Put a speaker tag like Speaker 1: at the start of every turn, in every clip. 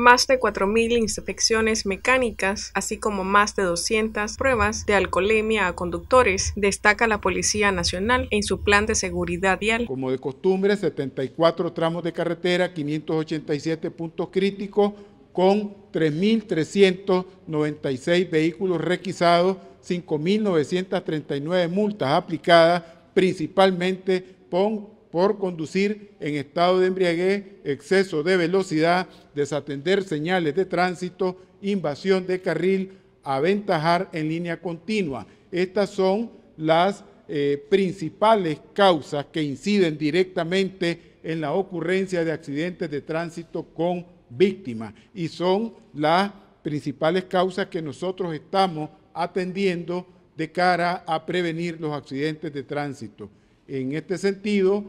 Speaker 1: más de 4.000 inspecciones mecánicas, así como más de 200 pruebas de alcoholemia a conductores, destaca la Policía Nacional en su plan de seguridad vial. Como de costumbre, 74 tramos de carretera, 587 puntos críticos con 3.396 vehículos requisados, 5.939 multas aplicadas, principalmente por por conducir en estado de embriaguez, exceso de velocidad, desatender señales de tránsito, invasión de carril, aventajar en línea continua. Estas son las eh, principales causas que inciden directamente en la ocurrencia de accidentes de tránsito con víctimas y son las principales causas que nosotros estamos atendiendo de cara a prevenir los accidentes de tránsito. En este sentido,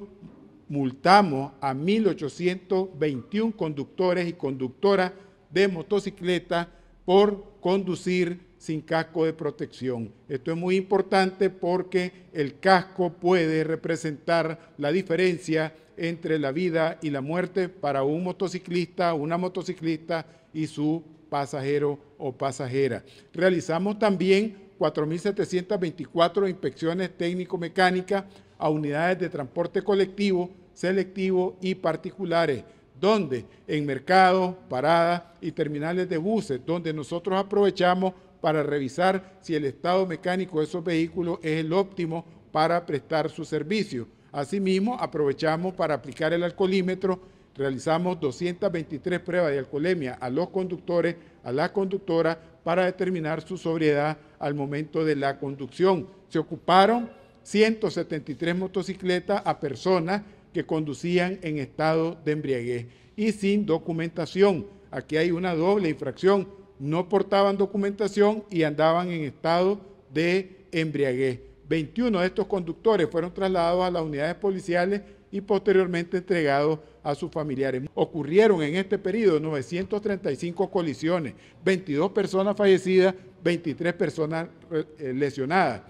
Speaker 1: multamos a 1.821 conductores y conductoras de motocicleta por conducir sin casco de protección. Esto es muy importante porque el casco puede representar la diferencia entre la vida y la muerte para un motociclista, una motociclista y su pasajero o pasajera. Realizamos también 4.724 inspecciones técnico-mecánicas a unidades de transporte colectivo, selectivo y particulares, donde en mercados, paradas y terminales de buses, donde nosotros aprovechamos para revisar si el estado mecánico de esos vehículos es el óptimo para prestar su servicio. Asimismo, aprovechamos para aplicar el alcoholímetro realizamos 223 pruebas de alcoholemia a los conductores, a las conductoras, para determinar su sobriedad al momento de la conducción. Se ocuparon 173 motocicletas a personas que conducían en estado de embriaguez y sin documentación. Aquí hay una doble infracción. No portaban documentación y andaban en estado de embriaguez. 21 de estos conductores fueron trasladados a las unidades policiales y posteriormente entregado a sus familiares. Ocurrieron en este periodo 935 colisiones, 22 personas fallecidas, 23 personas eh, eh, lesionadas.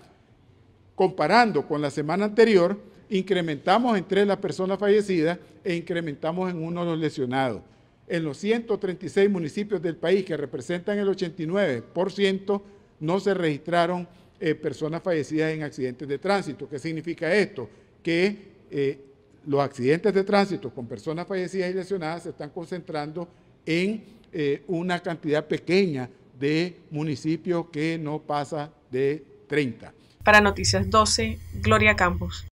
Speaker 1: Comparando con la semana anterior, incrementamos en tres las personas fallecidas e incrementamos en uno los lesionados. En los 136 municipios del país que representan el 89%, no se registraron eh, personas fallecidas en accidentes de tránsito. ¿Qué significa esto? Que los accidentes de tránsito con personas fallecidas y lesionadas se están concentrando en eh, una cantidad pequeña de municipios que no pasa de 30. Para Noticias 12, Gloria Campos.